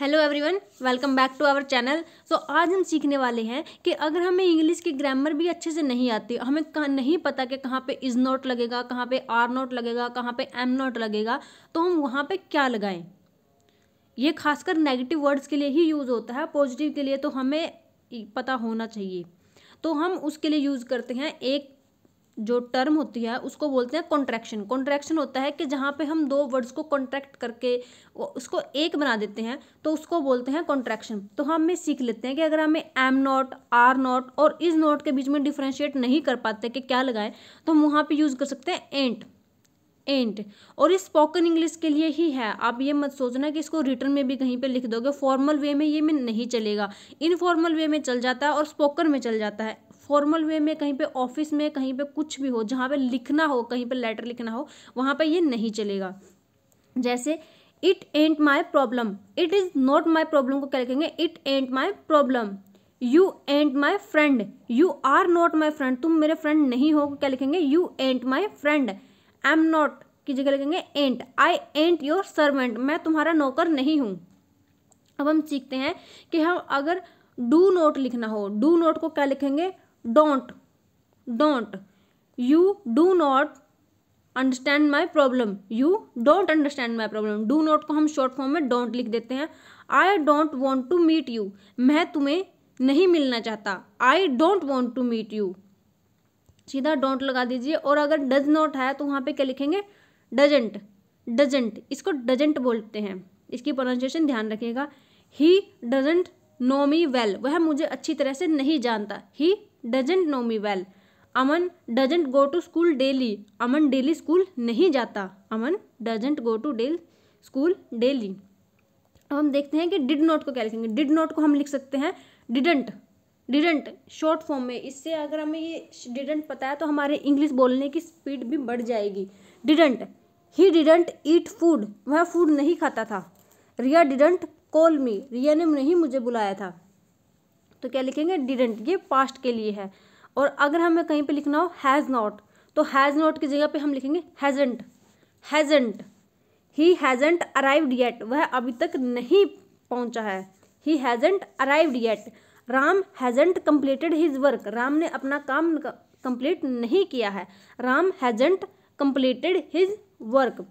hello everyone welcome back to our channel so आज हम सीखने वाले हैं कि अगर हमें इंग्लिश की ग्रामर भी अच्छे से नहीं आती हमें कहाँ नहीं पता कि कहाँ पे इज़ नॉट लगेगा कहाँ पे आर नॉट लगेगा कहाँ पे एम नॉट लगेगा तो हम वहाँ पे क्या लगाएं ये खासकर नेगेटिव वर्ड्स के लिए ही यूज़ होता है पॉजिटिव के लिए तो हमें पता होना चाहिए तो हम उसके लिए यूज़ करते हैं एक जो टर्म होती है उसको बोलते हैं कॉन्ट्रैक्शन कॉन्ट्रैक्शन होता है कि जहाँ पे हम दो वर्ड्स को कॉन्ट्रैक्ट करके उसको एक बना देते हैं तो उसको बोलते हैं कॉन्ट्रैक्शन तो हम ये सीख लेते हैं कि अगर हमें एम नॉट आर नॉट और इज नॉट के बीच में डिफ्रेंशिएट नहीं कर पाते कि क्या लगाए तो हम वहाँ पर यूज़ कर सकते हैं एंट एंट और ये स्पोकन इंग्लिश के लिए ही है आप ये मत सोचना कि इसको रिटर्न में भी कहीं पे लिख दोगे फॉर्मल वे में ये में नहीं चलेगा इनफॉर्मल वे में चल जाता है और स्पोकन में चल जाता है फॉर्मल वे में कहीं पे ऑफिस में कहीं पे कुछ भी हो जहाँ पे लिखना हो कहीं पे लेटर लिखना हो वहाँ पे ये नहीं चलेगा जैसे it ain't my problem it is not my problem को क्या लिखेंगे it ain't my problem you ain't my friend you are not my friend तुम मेरे फ्रेंड नहीं हो क्या लिखेंगे you ain't my friend I am not की जगह लिखेंगे एंट आई एंट योर सर्वेंट मैं तुम्हारा नौकर नहीं हूँ अब हम सीखते हैं कि हम अगर डू नोट लिखना हो डू नोट को क्या लिखेंगे don't don't you do not understand my problem you don't understand my problem do not को हम शॉर्ट फॉर्म में डोंट लिख देते हैं I don't want to meet you मैं तुम्हें नहीं मिलना चाहता I don't want to meet you सीधा डोंट लगा दीजिए और अगर डज नॉट है तो वहाँ पे क्या लिखेंगे डजेंट डजेंट इसको डजेंट बोलते हैं इसकी प्रोनाउंसिएशन ध्यान रखिएगा he doesn't know me well वह मुझे अच्छी तरह से नहीं जानता he doesn't know me well Aman doesn't go to school daily Aman daily school नहीं जाता अमन डजेंट गो टू डेल स्कूल डेली अब हम देखते हैं कि डिड नॉट को क्या लिखेंगे डिड नॉट को हम लिख सकते हैं डिडेंट डिडेंट शॉर्ट फॉर्म में इससे अगर हमें ये डिडेंट पता है तो हमारे इंग्लिश बोलने की स्पीड भी बढ़ जाएगी didn't he didn't eat food वह फूड नहीं खाता था रिया डिडेंट कॉल मी रिया ने नहीं मुझे बुलाया था तो क्या लिखेंगे डिडेंट ये पास्ट के लिए है और अगर हमें कहीं पे लिखना हो हैज़ नॉट तो हैज़ नॉट की जगह पे हम लिखेंगे हैजेंट हैजेंट ही हैजेंट अराइव्ड येट वह अभी तक नहीं पहुंचा है he hasn't arrived yet Ram hasn't completed his work Ram ने अपना काम कंप्लीट नहीं किया है Ram hasn't completed his work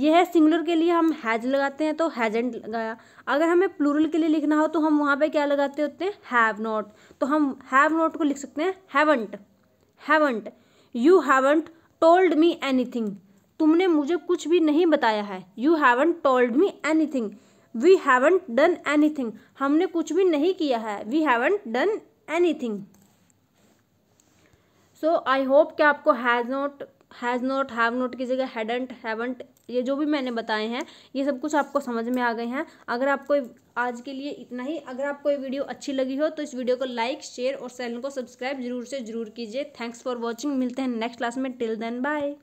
यह है सिंगुलर के लिए हम हैज लगाते हैं तो हैजेंट लगाया अगर हमें प्लूरल के लिए लिखना हो तो हम वहाँ पे क्या लगाते होते हैं हैव नॉट तो हम हैव नॉट को लिख सकते हैं haven't haven't you haven't told me anything तुमने मुझे कुछ भी नहीं बताया है you haven't told me anything we haven't done anything हमने कुछ भी नहीं किया है we haven't done anything so I hope कि आपको has not has not have not की जगह हैडेंट हैवंट ये जो भी मैंने बताए हैं ये सब कुछ आपको समझ में आ गए हैं अगर आपको आज के लिए इतना ही अगर आपको ये वीडियो अच्छी लगी हो तो इस वीडियो को लाइक शेयर और चैनल को सब्सक्राइब जरूर से जरूर कीजिए थैंक्स फॉर वॉचिंग मिलते हैं नेक्स्ट क्लास में टिल देन बाय